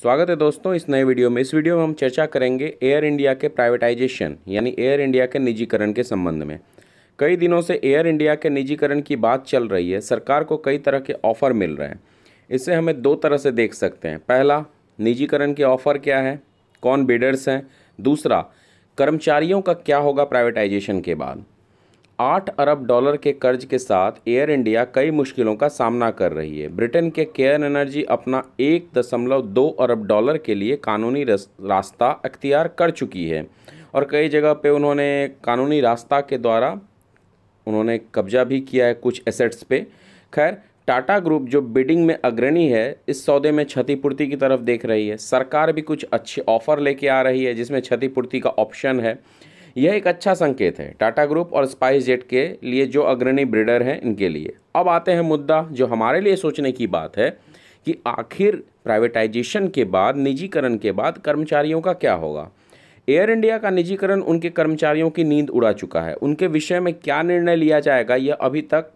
स्वागत है दोस्तों इस नए वीडियो में इस वीडियो में हम चर्चा करेंगे एयर इंडिया के प्राइवेटाइजेशन यानी एयर इंडिया के निजीकरण के संबंध में कई दिनों से एयर इंडिया के निजीकरण की बात चल रही है सरकार को कई तरह के ऑफ़र मिल रहे हैं इसे हमें दो तरह से देख सकते हैं पहला निजीकरण के ऑफ़र क्या है कौन बिडर्स हैं दूसरा कर्मचारियों का क्या होगा प्राइवेटाइजेशन के बाद आठ अरब डॉलर के कर्ज के साथ एयर इंडिया कई मुश्किलों का सामना कर रही है ब्रिटेन के केयर एनर्जी अपना एक दशमलव दो अरब डॉलर के लिए कानूनी रास्ता अख्तियार कर चुकी है और कई जगह पे उन्होंने कानूनी रास्ता के द्वारा उन्होंने कब्जा भी किया है कुछ एसेट्स पे खैर टाटा ग्रुप जो बिडिंग में अग्रणी है इस सौदे में क्षतिपूर्ति की तरफ देख रही है सरकार भी कुछ अच्छे ऑफर लेके आ रही है जिसमें क्षतिपूर्ति का ऑप्शन है यह एक अच्छा संकेत है टाटा ग्रुप और स्पाइस जेट के लिए जो अग्रणी ब्रिडर हैं इनके लिए अब आते हैं मुद्दा जो हमारे लिए सोचने की बात है कि आखिर प्राइवेटाइजेशन के बाद निजीकरण के बाद कर्मचारियों का क्या होगा एयर इंडिया का निजीकरण उनके कर्मचारियों की नींद उड़ा चुका है उनके विषय में क्या निर्णय लिया जाएगा यह अभी तक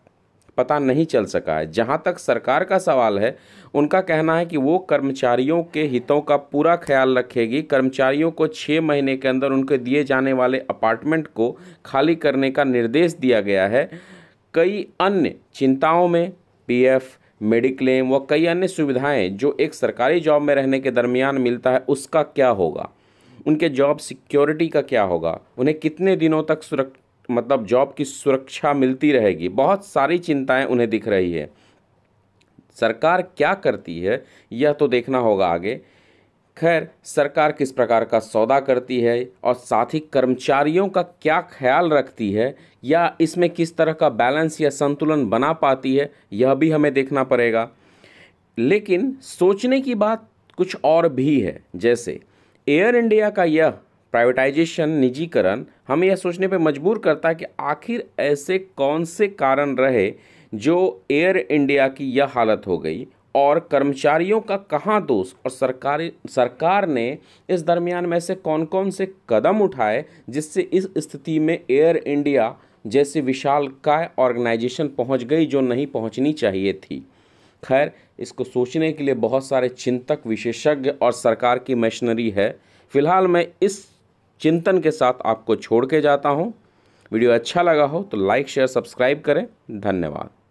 पता नहीं चल सका है जहाँ तक सरकार का सवाल है उनका कहना है कि वो कर्मचारियों के हितों का पूरा ख्याल रखेगी कर्मचारियों को छः महीने के अंदर उनके दिए जाने वाले अपार्टमेंट को खाली करने का निर्देश दिया गया है कई अन्य चिंताओं में पीएफ मेडिक्लेम व कई अन्य सुविधाएं जो एक सरकारी जॉब में रहने के दरमियान मिलता है उसका क्या होगा उनके जॉब सिक्योरिटी का क्या होगा उन्हें कितने दिनों तक सुरक्षा मतलब जॉब की सुरक्षा मिलती रहेगी बहुत सारी चिंताएं उन्हें दिख रही है सरकार क्या करती है यह तो देखना होगा आगे खैर सरकार किस प्रकार का सौदा करती है और साथ ही कर्मचारियों का क्या ख्याल रखती है या इसमें किस तरह का बैलेंस या संतुलन बना पाती है यह भी हमें देखना पड़ेगा लेकिन सोचने की बात कुछ और भी है जैसे एयर इंडिया का यह प्राइवेटाइजेशन निजीकरण हमें यह सोचने पर मजबूर करता है कि आखिर ऐसे कौन से कारण रहे जो एयर इंडिया की यह हालत हो गई और कर्मचारियों का कहाँ दोष और सरकारी सरकार ने इस दरमियान में से कौन कौन से कदम उठाए जिससे इस स्थिति में एयर इंडिया जैसे विशाल काय ऑर्गेनाइजेशन पहुंच गई जो नहीं पहुंचनी चाहिए थी खैर इसको सोचने के लिए बहुत सारे चिंतक विशेषज्ञ और सरकार की मशीनरी है फिलहाल मैं इस चिंतन के साथ आपको छोड़ के जाता हूँ वीडियो अच्छा लगा हो तो लाइक शेयर सब्सक्राइब करें धन्यवाद